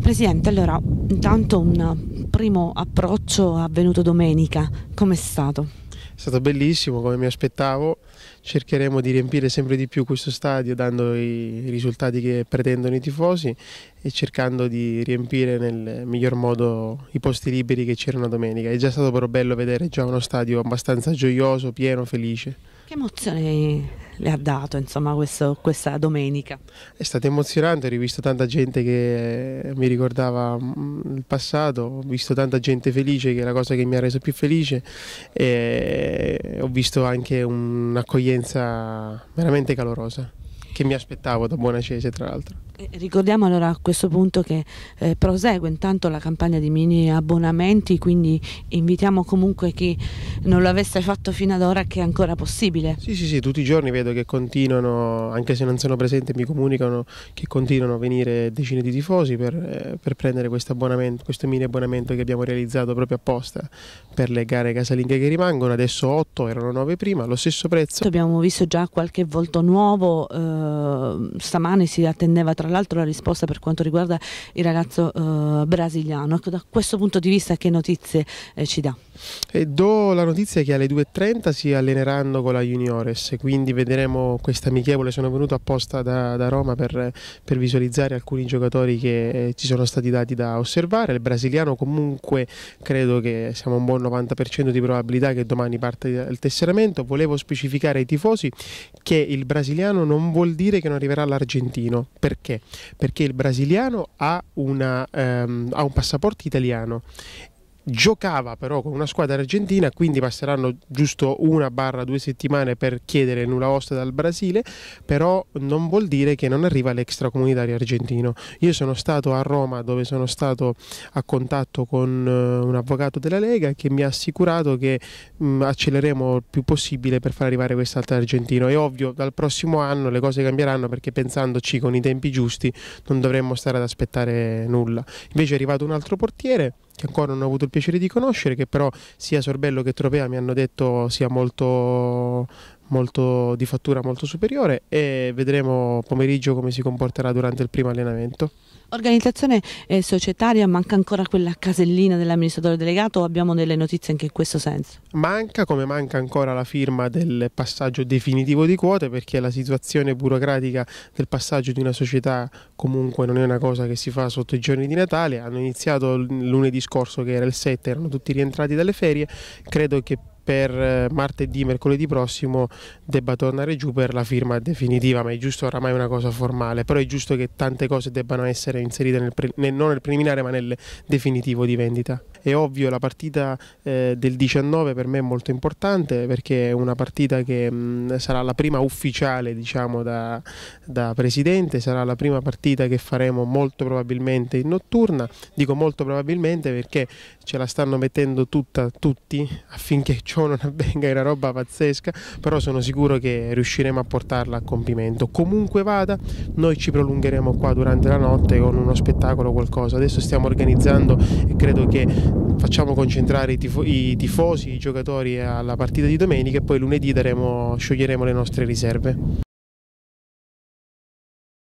Presidente, allora intanto un primo approccio avvenuto domenica, com'è stato? È stato bellissimo come mi aspettavo, cercheremo di riempire sempre di più questo stadio dando i risultati che pretendono i tifosi e cercando di riempire nel miglior modo i posti liberi che c'erano domenica. È già stato però bello vedere già uno stadio abbastanza gioioso, pieno, felice. Che emozione le ha dato insomma, questo, questa domenica? È stato emozionante, ho rivisto tanta gente che mi ricordava mm, il passato, ho visto tanta gente felice che è la cosa che mi ha reso più felice e ho visto anche un'accoglienza veramente calorosa che mi aspettavo da Buonacese tra l'altro. Eh, ricordiamo allora a questo punto che eh, prosegue intanto la campagna di mini abbonamenti, quindi invitiamo comunque chi non lo avesse fatto fino ad ora che è ancora possibile. Sì, sì, sì, tutti i giorni vedo che continuano, anche se non sono presenti mi comunicano che continuano a venire decine di tifosi per, eh, per prendere questo mini abbonamento che abbiamo realizzato proprio apposta per le gare casalinghe che rimangono, adesso 8 erano 9 prima, lo stesso prezzo. Abbiamo visto già qualche volto nuovo, eh, stamane si attendeva tra tra l'altro la risposta per quanto riguarda il ragazzo eh, brasiliano. Ecco, da questo punto di vista che notizie eh, ci dà? E do la notizia che alle 2.30 si alleneranno con la Juniores, quindi vedremo questa amichevole, sono venuto apposta da, da Roma per, per, visualizzare alcuni giocatori che eh, ci sono stati dati da osservare, il brasiliano comunque credo che siamo un buon 90% di probabilità che domani parte il tesseramento, volevo specificare ai tifosi che il brasiliano non vuol dire che non arriverà l'argentino, perché? Perché? il brasiliano ha, una, ehm, ha un passaporto italiano giocava però con una squadra argentina, quindi passeranno giusto una barra due settimane per chiedere nulla osta dal Brasile, però non vuol dire che non arriva l'extracomunitario argentino. Io sono stato a Roma dove sono stato a contatto con eh, un avvocato della Lega che mi ha assicurato che mh, mm, accelereremo il più possibile per far arrivare quest'altro argentino. È ovvio, dal prossimo anno le cose cambieranno perché pensandoci con i tempi giusti non dovremmo stare ad aspettare nulla. Invece è arrivato un altro portiere che ancora non ho avuto il piacere di conoscere, che però sia Sorbello che Tropea mi hanno detto sia molto molto, di fattura molto superiore e vedremo pomeriggio come si comporterà durante il primo allenamento. Organizzazione eh, societaria, manca ancora quella casellina dell'amministratore delegato o abbiamo delle notizie anche in questo senso? Manca, come manca ancora la firma del passaggio definitivo di quote perché la situazione burocratica del passaggio di una società comunque non è una cosa che si fa sotto i giorni di Natale, hanno iniziato lunedì scorso che era il 7, erano tutti rientrati dalle ferie, credo che per eh, martedì, mercoledì prossimo debba tornare giù per la firma definitiva, ma è giusto oramai una cosa formale, però è giusto che tante cose debbano essere inserite nel nel, non nel preliminare ma nel definitivo di vendita. È ovvio la partita eh, del 19 per me è molto importante perché è una partita che mh, mm, sarà la prima ufficiale diciamo da, da presidente, sarà la prima partita che faremo molto probabilmente in notturna, dico molto probabilmente perché ce la stanno mettendo tutta tutti affinché ciò avvenga non avvenga, è una roba pazzesca, però sono sicuro che riusciremo a portarla a compimento. Comunque vada, noi ci prolungheremo qua durante la notte con uno spettacolo o qualcosa. Adesso stiamo organizzando e credo che facciamo concentrare i, tifo i, tifosi, i giocatori alla partita di domenica e poi lunedì daremo, scioglieremo le nostre riserve.